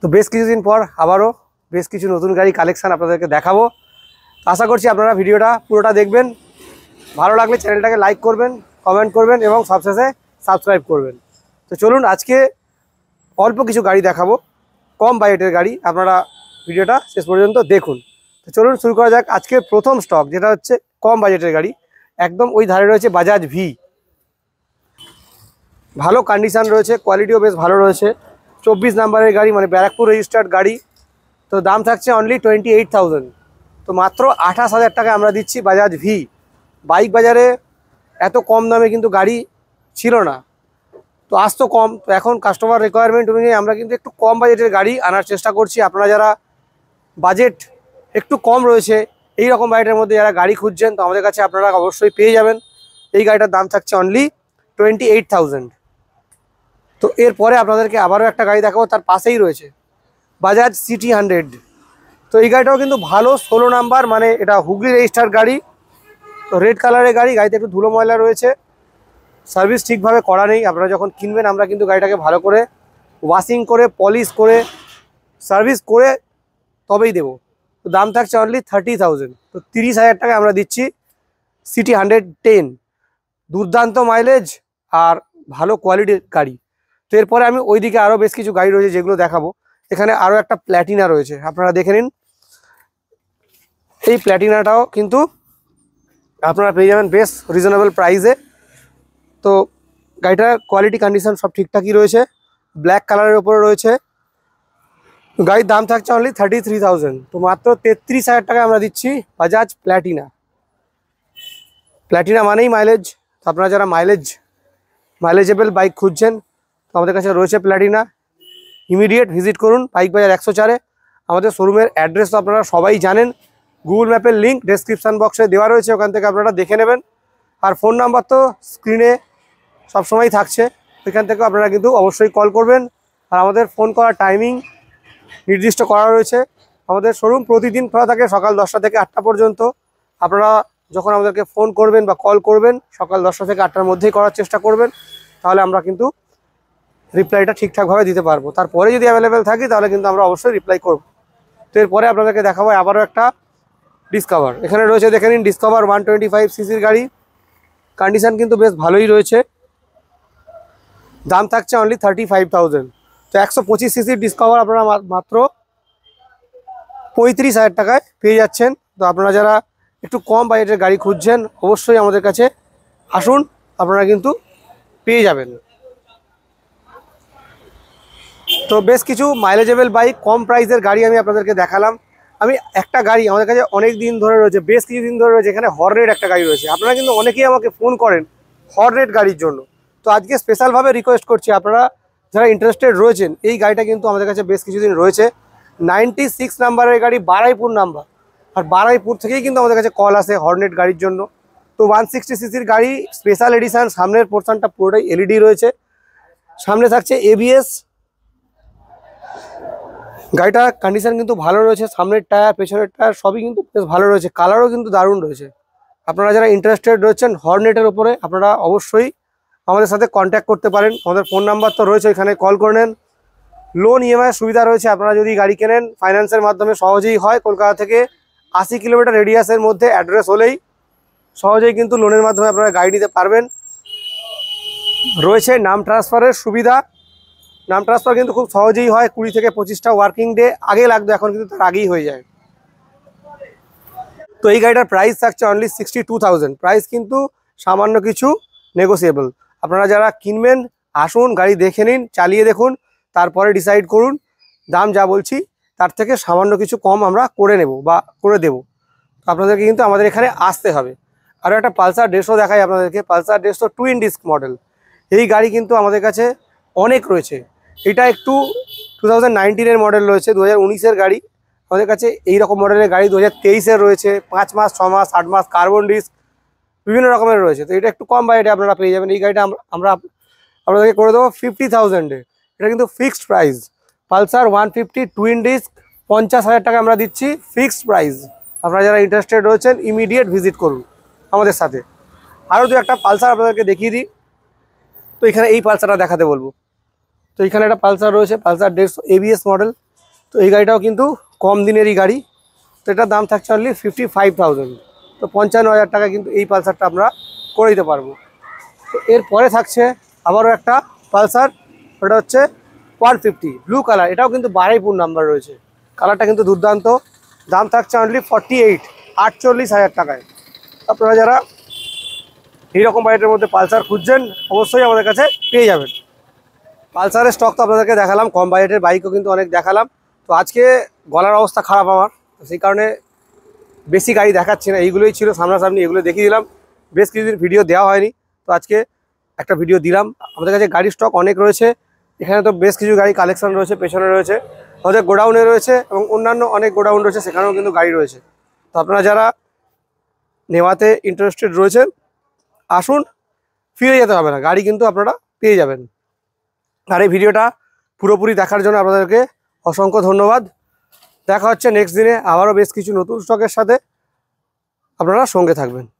তো বেশ কিছুদিন পর আবারও বেশ কিছু নতুন গাড়ি কালেকশান আপনাদেরকে দেখাবো আশা করছি আপনারা ভিডিওটা পুরোটা দেখবেন ভালো লাগলে চ্যানেলটাকে লাইক করবেন কমেন্ট করবেন এবং সবশেষে সাবস্ক্রাইব করবেন তো চলুন আজকে অল্প কিছু গাড়ি দেখাবো কম বাজেটের গাড়ি আপনারা ভিডিওটা শেষ পর্যন্ত দেখুন তো চলুন শুরু করা যাক আজকে প্রথম স্টক যেটা হচ্ছে কম বাজেটের গাড়ি একদম ওই ধারে রয়েছে বাজাজ ভি ভালো কন্ডিশান রয়েছে কোয়ালিটিও বেশ ভালো রয়েছে চব্বিশ নাম্বারের গাড়ি মানে ব্যারাকপুর রেজিস্টার্ড গাড়ি তো দাম থাকছে অনলি টোয়েন্টি এইট থাউজেন্ড তো মাত্র আঠাশ হাজার টাকা আমরা দিচ্ছি বাজাজ ভি বাইক বাজারে এত কম দামে কিন্তু গাড়ি ছিল না তো আসতো কম তো এখন কাস্টমার রিকোয়ারমেন্ট অনুযায়ী আমরা কিন্তু একটু কম বাজেটের গাড়ি আনার চেষ্টা করছি আপনারা যারা বাজেট একটু কম রয়েছে এই রকম বাজেটের মধ্যে যারা গাড়ি খুঁজছেন তো আমাদের কাছে আপনারা অবশ্যই পেয়ে যাবেন এই গাড়িটার দাম থাকছে অনলি টোয়েন্টি এইট থাউজেন্ড তো এরপরে আপনাদেরকে আবারও একটা গাড়ি দেখাবো তার পাশেই রয়েছে বাজাজ সিটি হান্ড্রেড তো এই গাড়িটাও কিন্তু ভালো ষোলো নাম্বার মানে এটা হুগলি রেজিস্টার গাড়ি তো রেড কালারের গাড়ি গাড়িতে একটু ধুলো ময়লা রয়েছে সার্ভিস ঠিকভাবে করা নেই আপনারা যখন কিনবেন আমরা কিন্তু গাড়িটাকে ভালো করে ওয়াশিং করে পলিশ করে সার্ভিস করে তবেই দেব তো দাম থাকছে অনলি থার্টি থাউজেন্ড তো তিরিশ হাজার টাকা আমরা দিচ্ছি সিটি হান্ড্রেড টেন দুর্দান্ত মাইলেজ আর ভালো কোয়ালিটির গাড়ি তো এরপরে আমি ওইদিকে আরও বেশ কিছু গাড়ি রয়েছে যেগুলো দেখাবো এখানে আরও একটা প্ল্যাটিনা রয়েছে আপনারা দেখে নিন এই প্ল্যাটিনাটাও কিন্তু আপনারা পেয়ে যাবেন বেশ রিজনেবল প্রাইসে তো গাড়িটার কোয়ালিটি কন্ডিশন সব ঠিকঠাকই রয়েছে ব্ল্যাক কালারের ওপরে রয়েছে গাড়ির দাম থাকছে অনলি থার্টি থ্রি থাউজেন্ড তো মাত্র তেত্রিশ হাজার টাকা আমরা দিচ্ছি বাজাজ প্ল্যাটিনা প্ল্যাটিনা মানেই মাইলেজ আপনারা যারা মাইলেজ মাইলেজেবল বাইক খুঁজছেন তো আমাদের কাছে রয়েছে প্ল্যাটিনা ইমিডিয়েট ভিজিট করুন পাইক বাজার একশো চারে আমাদের শোরুমের অ্যাড্রেস তো আপনারা সবাই জানেন গুগল ম্যাপের লিঙ্ক ডেসক্রিপশান বক্সে দেওয়া রয়েছে ওখান থেকে আপনারা দেখে নেবেন আর ফোন নাম্বার তো স্ক্রিনে সবসময় থাকছে ওইখান থেকেও আপনারা কিন্তু অবশ্যই কল করবেন আর আমাদের ফোন করার টাইমিং নির্দিষ্ট করা রয়েছে আমাদের শোরুম প্রতিদিন খোলা থাকে সকাল দশটা থেকে আটটা পর্যন্ত আপনারা যখন আমাদেরকে ফোন করবেন বা কল করবেন সকাল দশটা থেকে আটটার মধ্যেই করার চেষ্টা করবেন তাহলে আমরা কিন্তু রিপ্লাইটা ঠিকঠাকভাবে দিতে পারবো তারপরে যদি অ্যাভেলেবেল থাকি তাহলে কিন্তু আমরা অবশ্যই রিপ্লাই করবো তো এরপরে আপনাদেরকে দেখাবো আবারও একটা ডিসকভার এখানে রয়েছে দেখে নিন ডিসকভার ওয়ান টোয়েন্টি ফাইভ সিসির গাড়ি কন্ডিশান কিন্তু বেশ ভালোই রয়েছে দাম থাকছে অনলি থার্টি ফাইভ থাউজেন্ড তো একশো পঁচিশ সিসির ডিসকভার আপনারা মাত্র পঁয়ত্রিশ হাজার টাকায় পেয়ে যাচ্ছেন তো আপনারা যারা একটু কম বাজেটের গাড়ি খুঁজছেন অবশ্যই আমাদের কাছে আসুন আপনারা কিন্তু পেয়ে যাবেন তো বেশ কিছু মাইলেজেবল বাইক কম প্রাইসের গাড়ি আমি আপনাদেরকে দেখালাম আমি একটা গাড়ি আমাদের কাছে অনেক দিন ধরে রয়েছে বেশ কিছু দিন ধরে রয়েছে এখানে হর্নেট একটা গাড়ি রয়েছে আপনারা কিন্তু অনেকেই আমাকে ফোন করেন হর্নেট গাড়ির জন্য তো আজকে স্পেশালভাবে রিকোয়েস্ট করছি আপনারা যারা ইন্টারেস্টেড রয়েছেন এই গাড়িটা কিন্তু আমাদের কাছে বেশ কিছুদিন রয়েছে নাইনটি সিক্স নাম্বারের গাড়ি বারাইপুর নাম্বার আর বারাইপুর থেকেই কিন্তু আমাদের কাছে কল আসে হর্নেট গাড়ির জন্য তো ওয়ান সিক্সটি সিসির গাড়ি স্পেশাল এডিশান সামনের পোর্শনটা পুরোটাই এলইডি e রয়েছে সামনে থাকছে এবিএস গাড়িটার কন্ডিশন কিন্তু ভালো রয়েছে সামনের টায়ার পেছনের টায়ার সবই কিন্তু বেশ ভালো রয়েছে কালারও কিন্তু দারুণ রয়েছে আপনারা যারা ইন্টারেস্টেড রয়েছেন হর্নেটের উপরে আপনারা অবশ্যই আমাদের সাথে কন্ট্যাক্ট করতে পারেন আমাদের ফোন নাম্বার তো রয়েছে ওইখানে কল করে নেন লোন ইএমআই সুবিধা রয়েছে আপনারা যদি গাড়ি কেনেন ফাইন্যান্সের মাধ্যমে সহজেই হয় কলকাতা থেকে আশি কিলোমিটার রেডিয়াসের মধ্যে অ্যাড্রেস হলেই সহজেই কিন্তু লোনের মাধ্যমে আপনারা গাড়ি নিতে পারবেন রয়েছে নাম ট্রান্সফারের সুবিধা নাম ট্রান্সফার কিন্তু খুব সহজেই হয় কুড়ি থেকে পঁচিশটা ওয়ার্কিং ডে আগে লাগতো এখন কিন্তু তার আগেই হয়ে যায় তো এই গাড়িটার প্রাইস থাকছে only sixty two thousand price কিন্তু সামান্য কিছু নেগোসিয়েবল আপনারা যারা কিনবেন আসুন গাড়ি দেখে নিন চালিয়ে দেখুন তারপরে ডিসাইড করুন দাম যা বলছি তার থেকে সামান্য কিছু কম আমরা করে নেব বা করে দেব আপনাদেরকে কিন্তু আমাদের এখানে আসতে হবে আরও একটা পালসার ড্রেসও দেখাই আপনাদেরকে পালসার ড্রেস তো টুইন ডিস্ক মডেল এই গাড়ি কিন্তু আমাদের কাছে অনেক রয়েছে এটা একটু টু থাউজেন্ড মডেল রয়েছে দু হাজার গাড়ি আমাদের কাছে এই রকম মডেলের গাড়ি দু হাজার রয়েছে পাঁচ মাস ছ মাস আট মাস কার্বন ডিস্ক বিভিন্ন রকমের রয়েছে তো এটা একটু কম বাজেটে আপনারা পেয়ে যাবেন এই গাড়িটা আমরা আপনাদেরকে করে দেবো ফিফটি থাউজেন্ডে এটা কিন্তু fixed price Pulsar one fifty twin disc পঞ্চাশ হাজার টাকা আমরা দিচ্ছি ফিক্সড প্রাইস আপনারা যারা ইন্টারেস্টেড রয়েছেন ইমিডিয়েট ভিজিট করুন আমাদের সাথে আরও দু একটা পালসার আপনাদেরকে দেখিয়ে দিই তো এখানে এই পালসারটা দেখাতে বলবো তো এখানে একটা পালসার রয়েছে পালসার দেড়শো এবিএস মডেল তো এই গাড়িটাও কিন্তু কম দিনেরই গাড়ি তো এটার দাম থাকছে অনলি ফিফটি ফাইভ থাউজেন্ড তো পঞ্চান্ন হাজার টাকা কিন্তু এই পালসারটা আমরা করে দিতে পারবো তো এরপরে থাকছে আবারও একটা পালসার ওটা হচ্ছে ওয়ান ফিফটি ব্লু কালার এটাও কিন্তু বারাইপুর নাম্বার রয়েছে কালারটা কিন্তু দুর্দান্ত দাম থাকছে অনলি ফর্টি এইট আটচল্লিশ হাজার টাকায় আপনারা যারা এইরকম বাজেটের মধ্যে পালসার খুঁজছেন অবশ্যই আমাদের কাছে পেয়ে যাবেন পালসারের স্টক তো আপনাদেরকে দেখালাম কম বাজেটের বাইকও কিন্তু অনেক দেখালাম তো আজকে গলার অবস্থা খারাপ আমার সেই কারণে বেশি গাড়ি দেখাচ্ছি না এইগুলোই ছিল সামনাসামনি এগুলো দেখিয়ে দিলাম বেশ কিছুদিন ভিডিও দেওয়া হয়নি তো আজকে একটা ভিডিও দিলাম আমাদের কাছে গাড়ির স্টক অনেক রয়েছে এখানে তো বেশ কিছু গাড়ি কালেকশন রয়েছে পেছনে রয়েছে আমাদের গোডাউনে রয়েছে এবং অন্যান্য অনেক গোডাউন রয়েছে সেখানেও কিন্তু গাড়ি রয়েছে তো আপনারা যারা নেওয়াতে ইন্টারেস্টেড রয়েছেন আসুন ফিরে যেতে হবে না গাড়ি কিন্তু আপনারা পেয়ে যাবেন আর এই ভিডিওটা পুরোপুরি দেখার জন্য আপনাদেরকে অসংখ্য ধন্যবাদ দেখা হচ্ছে নেক্সট দিনে আবারও বেশ কিছু নতুন স্টকের সাথে আপনারা সঙ্গে থাকবেন